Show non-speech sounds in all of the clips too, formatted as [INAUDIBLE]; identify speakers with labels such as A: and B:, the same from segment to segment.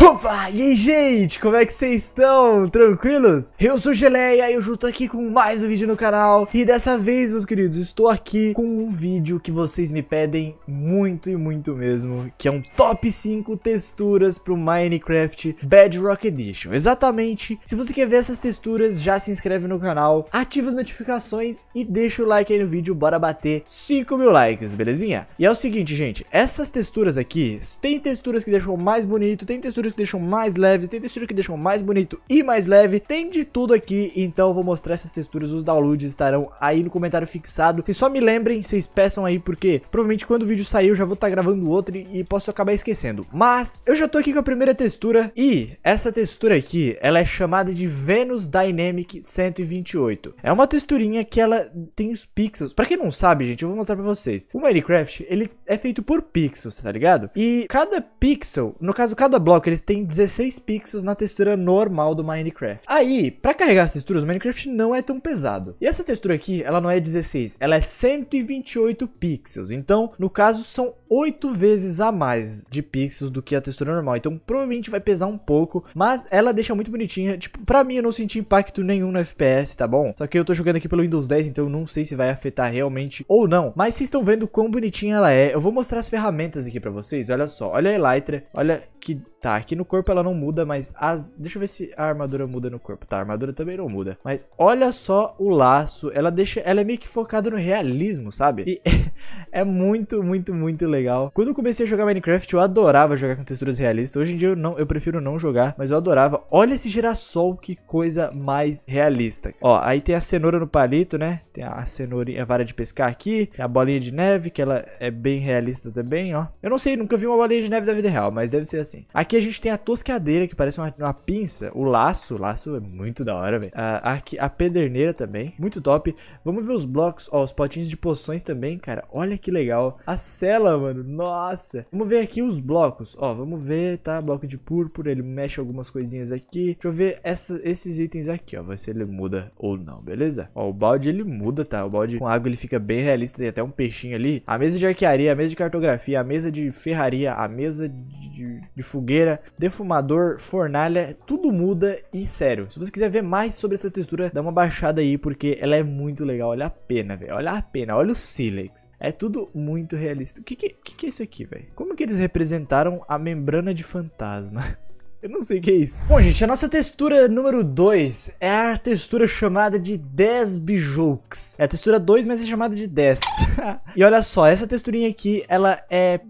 A: Opa! E aí, gente? Como é que vocês estão? Tranquilos? Eu sou Geleia e eu estou aqui com mais um vídeo no canal. E dessa vez, meus queridos, estou aqui com um vídeo que vocês me pedem muito e muito mesmo, que é um top 5 texturas para o Minecraft Bedrock Edition. Exatamente. Se você quer ver essas texturas, já se inscreve no canal, ativa as notificações e deixa o like aí no vídeo, bora bater 5 mil likes, belezinha? E é o seguinte, gente, essas texturas aqui, tem texturas que deixam mais bonito, tem texturas texturas que deixam mais leves, tem texturas que deixam mais bonito e mais leve, tem de tudo aqui, então eu vou mostrar essas texturas, os downloads estarão aí no comentário fixado. E só me lembrem, vocês peçam aí, porque provavelmente quando o vídeo sair eu já vou estar tá gravando outro e, e posso acabar esquecendo. Mas eu já tô aqui com a primeira textura e essa textura aqui, ela é chamada de Venus Dynamic 128. É uma texturinha que ela tem os pixels. Pra quem não sabe, gente, eu vou mostrar pra vocês. O Minecraft, ele é feito por pixels, tá ligado? E cada pixel, no caso, cada bloco, ele eles têm 16 pixels na textura normal do Minecraft. Aí, para carregar as texturas, o Minecraft não é tão pesado. E essa textura aqui, ela não é 16, ela é 128 pixels. Então, no caso, são 8 vezes a mais de pixels do que a textura normal. Então, provavelmente vai pesar um pouco, mas ela deixa muito bonitinha. Tipo, pra mim, eu não senti impacto nenhum no FPS, tá bom? Só que eu tô jogando aqui pelo Windows 10, então eu não sei se vai afetar realmente ou não. Mas vocês estão vendo quão bonitinha ela é. Eu vou mostrar as ferramentas aqui pra vocês. Olha só, olha a Elytra, olha que Tá, aqui no corpo ela não muda, mas as... Deixa eu ver se a armadura muda no corpo. Tá, a armadura também não muda. Mas olha só o laço. Ela deixa... Ela é meio que focada no realismo, sabe? E [LAUGHS] é muito, muito, muito legal. Quando eu comecei a jogar Minecraft, eu adorava jogar com texturas realistas. Hoje em dia eu, não, eu prefiro não jogar, mas eu adorava. Olha esse girassol, que coisa mais realista. Ó, aí tem a cenoura no palito, né? Tem a cenourinha, a vara de pescar aqui. Tem a bolinha de neve, que ela é bem realista também, ó. Eu não sei, nunca vi uma bolinha de neve da vida real, mas deve ser assim. Aqui Aqui a gente tem a toscadeira, que parece uma, uma pinça. O laço, o laço é muito da hora, velho. A, ah, aqui, a pederneira também, muito top. Vamos ver os blocos, ó, os potinhos de poções também, cara. Olha que legal. A cela, mano, nossa. Vamos ver aqui os blocos, ó, vamos ver, tá? Bloco de púrpura, ele mexe algumas coisinhas aqui. Deixa eu ver essa, esses itens aqui, ó, ver se ele muda ou não, beleza? Ó, o balde, ele muda, tá? O balde com água, ele fica bem realista, tem até um peixinho ali. A mesa de arquearia, a mesa de cartografia, a mesa de ferraria, a mesa de, de, de fogueira fogueira, defumador, fornalha, tudo muda e sério. Se você quiser ver mais sobre essa textura, dá uma baixada aí porque ela é muito legal, olha a pena, velho, olha a pena, olha o silex, É tudo muito realista. O que que, que, que é isso aqui, velho? Como que eles representaram a membrana de fantasma? [LAUGHS] Eu não sei o que é isso. Bom, gente, a nossa textura número 2 é a textura chamada de 10 bijoux. É a textura 2, mas é chamada de 10. [LAUGHS] e olha só, essa texturinha aqui, ela é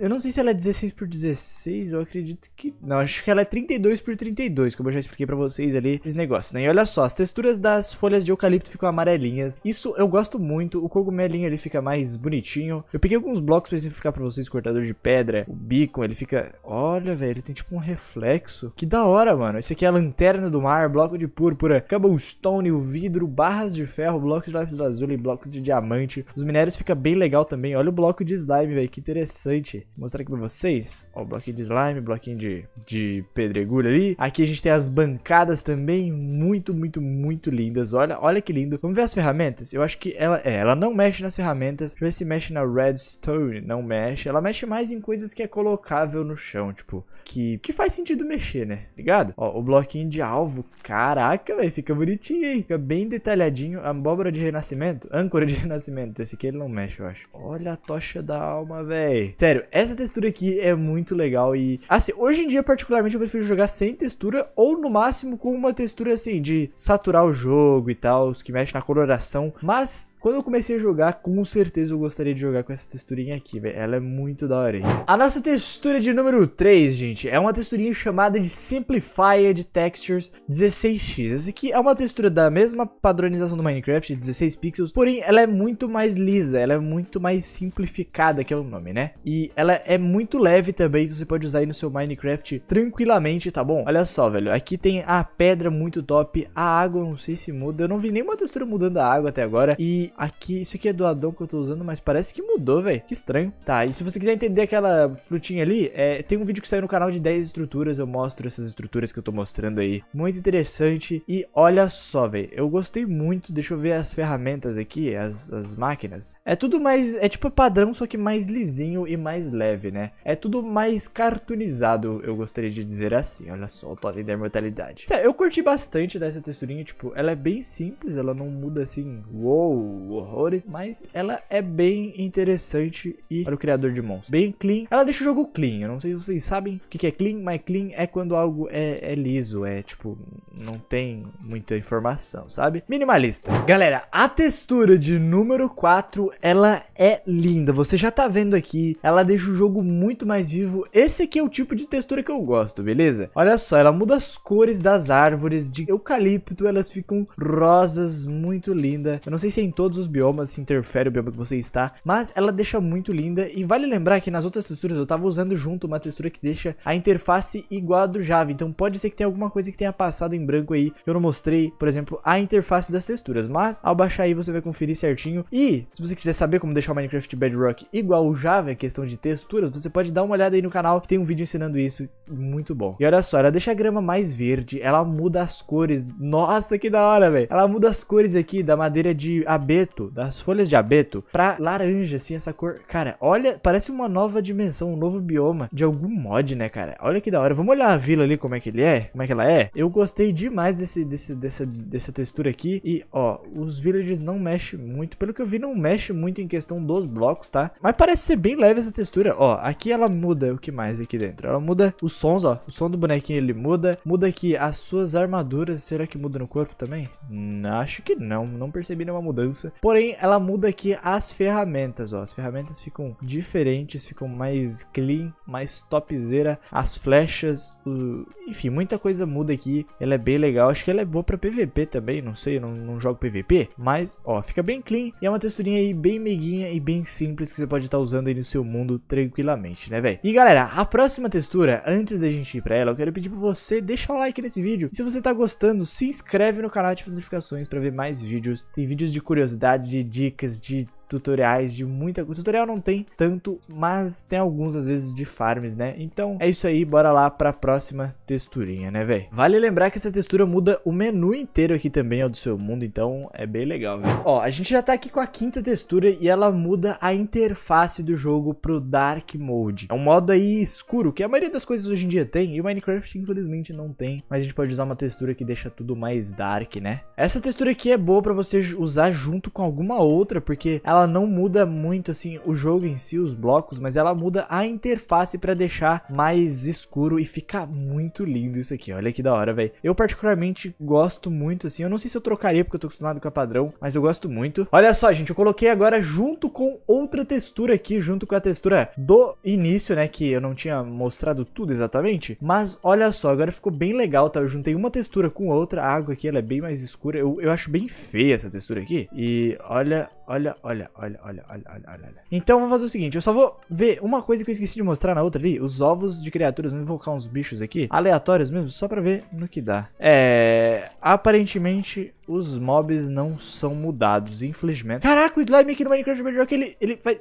A: eu não sei se ela é 16 por 16, eu acredito que... Não, acho que ela é 32 por 32, como eu já expliquei pra vocês ali, esse negócio, né? E olha só, as texturas das folhas de eucalipto ficam amarelinhas. Isso eu gosto muito, o cogumelinho ele fica mais bonitinho. Eu peguei alguns blocos pra exemplificar pra vocês, cortador de pedra, o beacon, ele fica... Olha, velho, ele tem tipo um reflexo. Que da hora, mano. Esse aqui é a lanterna do mar, bloco de púrpura, cobblestone, o vidro, barras de ferro, blocos de lápis e blocos de diamante. Os minérios fica bem legal também. Olha o bloco de slime, velho, que interessante. Vou mostrar aqui pra vocês. Ó, bloquinho de slime, bloquinho de, de pedregulho ali. Aqui a gente tem as bancadas também, muito, muito, muito lindas. Olha, olha que lindo. Vamos ver as ferramentas? Eu acho que ela, é, ela não mexe nas ferramentas. Deixa eu ver se mexe na redstone. Não mexe. Ela mexe mais em coisas que é colocável no chão, tipo, que, que faz sentido mexer, né? Ligado? Ó, o bloquinho de alvo. Caraca, velho, fica bonitinho, aí. Fica bem detalhadinho. Abóbora de renascimento, âncora de [LAUGHS] renascimento. Esse aqui ele não mexe, eu acho. Olha a tocha da alma, velho. Sério, é essa textura aqui é muito legal e, assim, hoje em dia, particularmente, eu prefiro jogar sem textura ou, no máximo, com uma textura, assim, de saturar o jogo e tal, que mexe na coloração. Mas, quando eu comecei a jogar, com certeza eu gostaria de jogar com essa texturinha aqui, velho. Ela é muito da hora. A nossa textura de número 3, gente, é uma texturinha chamada de Simplified Textures 16x. Essa aqui é uma textura da mesma padronização do Minecraft, 16 pixels, porém, ela é muito mais lisa, ela é muito mais simplificada, que é o nome, né? E ela é muito leve também, então você pode usar aí no seu Minecraft tranquilamente, tá bom? Olha só, velho, aqui tem a pedra muito top, a água não sei se muda, eu não vi nenhuma textura mudando a água até agora. E aqui, isso aqui é do addon que eu tô usando, mas parece que mudou, velho, que estranho. Tá, e se você quiser entender aquela frutinha ali, é, tem um vídeo que saiu no canal de 10 estruturas, eu mostro essas estruturas que eu tô mostrando aí. Muito interessante e olha só, velho, eu gostei muito, deixa eu ver as ferramentas aqui, as, as máquinas. É tudo mais, é tipo padrão, só que mais lisinho e mais leve, né? É tudo mais cartoonizado, eu gostaria de dizer assim. Olha só, o Totem da Imortalidade. Sério, eu curti bastante dessa texturinha, tipo, ela é bem simples, ela não muda assim, uou, wow, horrores, mas ela é bem interessante e para o criador de monstros. Bem clean, ela deixa o jogo clean, eu não sei se vocês sabem o que é clean, mas clean é quando algo é, é liso, é tipo, não tem muita informação, sabe? Minimalista. Galera, a textura de número 4, ela é linda, você já tá vendo aqui, ela deixa deixa o jogo muito mais vivo. Esse aqui é o tipo de textura que eu gosto, beleza? Olha só, ela muda as cores das árvores de eucalipto, elas ficam rosas, muito linda. Eu não sei se é em todos os biomas se interfere o bioma que você está, mas ela deixa muito linda. E vale lembrar que nas outras texturas eu tava usando junto uma textura que deixa a interface igual a do Java, então pode ser que tenha alguma coisa que tenha passado em branco aí, que eu não mostrei, por exemplo, a interface das texturas, mas ao baixar aí você vai conferir certinho. E se você quiser saber como deixar o Minecraft Bedrock igual o Java, é questão de texto, texturas, você pode dar uma olhada aí no canal, que tem um vídeo ensinando isso, muito bom. E olha só, ela deixa a grama mais verde, ela muda as cores, nossa, que da hora, velho. Ela muda as cores aqui da madeira de abeto, das folhas de abeto, pra laranja, assim, essa cor. Cara, olha, parece uma nova dimensão, um novo bioma de algum mod, né, cara? Olha que da hora. Vamos olhar a vila ali, como é que ele é, como é que ela é. Eu gostei demais desse, desse, dessa, dessa textura aqui. E, ó, os villagers não mexem muito. Pelo que eu vi, não mexe muito em questão dos blocos, tá? Mas parece ser bem leve essa textura textura, ó, aqui ela muda o que mais aqui dentro? Ela muda os sons, ó, o som do bonequinho ele muda, muda aqui as suas armaduras, será que muda no corpo também? Hum, acho que não, não percebi nenhuma mudança. Porém, ela muda aqui as ferramentas, ó, as ferramentas ficam diferentes, ficam mais clean, mais topzera, as flechas, o... enfim, muita coisa muda aqui, ela é bem legal, acho que ela é boa pra PVP também, não sei, não, não jogo PVP, mas, ó, fica bem clean e é uma texturinha aí bem meiguinha e bem simples que você pode estar tá usando aí no seu mundo tranquilamente, né, velho? E galera, a próxima textura, antes da gente ir pra ela, eu quero pedir pra você deixar o like nesse vídeo. E se você tá gostando, se inscreve no canal e ativa as notificações pra ver mais vídeos. Tem vídeos de curiosidade, de dicas, de tutoriais de muita coisa. Tutorial não tem tanto, mas tem alguns às vezes de farms, né? Então é isso aí, bora lá pra próxima texturinha, né, velho? Vale lembrar que essa textura muda o menu inteiro aqui também, ó, do seu mundo, então é bem legal, velho. Ó, a gente já tá aqui com a quinta textura e ela muda a interface do jogo pro Dark Mode. É um modo aí escuro, que a maioria das coisas hoje em dia tem, e o Minecraft infelizmente não tem, mas a gente pode usar uma textura que deixa tudo mais dark, né? Essa textura aqui é boa pra você usar junto com alguma outra, porque ela ela não muda muito assim o jogo em si, os blocos, mas ela muda a interface para deixar mais escuro e fica muito lindo isso aqui. Olha que da hora, velho. Eu particularmente gosto muito assim. Eu não sei se eu trocaria porque eu tô acostumado com a padrão, mas eu gosto muito. Olha só, gente, eu coloquei agora junto com outra textura aqui, junto com a textura do início, né, que eu não tinha mostrado tudo exatamente, mas olha só, agora ficou bem legal, tá? Eu juntei uma textura com outra, a água aqui ela é bem mais escura. Eu, eu acho bem feia essa textura aqui. E olha olha, olha, olha, olha, olha, olha, olha. Então vamos fazer o seguinte, eu só vou ver uma coisa que eu esqueci de mostrar na outra ali, os ovos de criaturas, vou invocar uns bichos aqui, aleatórios mesmo, só pra ver no que dá. É... Aparentemente, os mobs não são mudados, infelizmente. Caraca, o slime aqui no Minecraft Bedrock, ele, ele faz...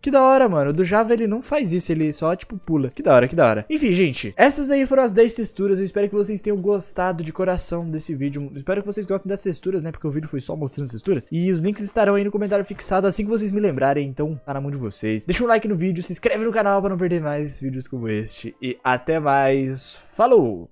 A: Que da hora, mano. Do Java ele não faz isso, ele só, tipo, pula. Que da hora, que da hora. Enfim, gente, essas aí foram as 10 texturas. Eu espero que vocês tenham gostado de coração desse vídeo. Eu espero que vocês gostem das texturas, né? Porque o vídeo foi só mostrando as texturas. E os links estarão aí no comentário fixado assim que vocês me lembrarem. Então, tá na mão de vocês. Deixa um like no vídeo, se inscreve no canal para não perder mais vídeos como este. E até mais. Falou!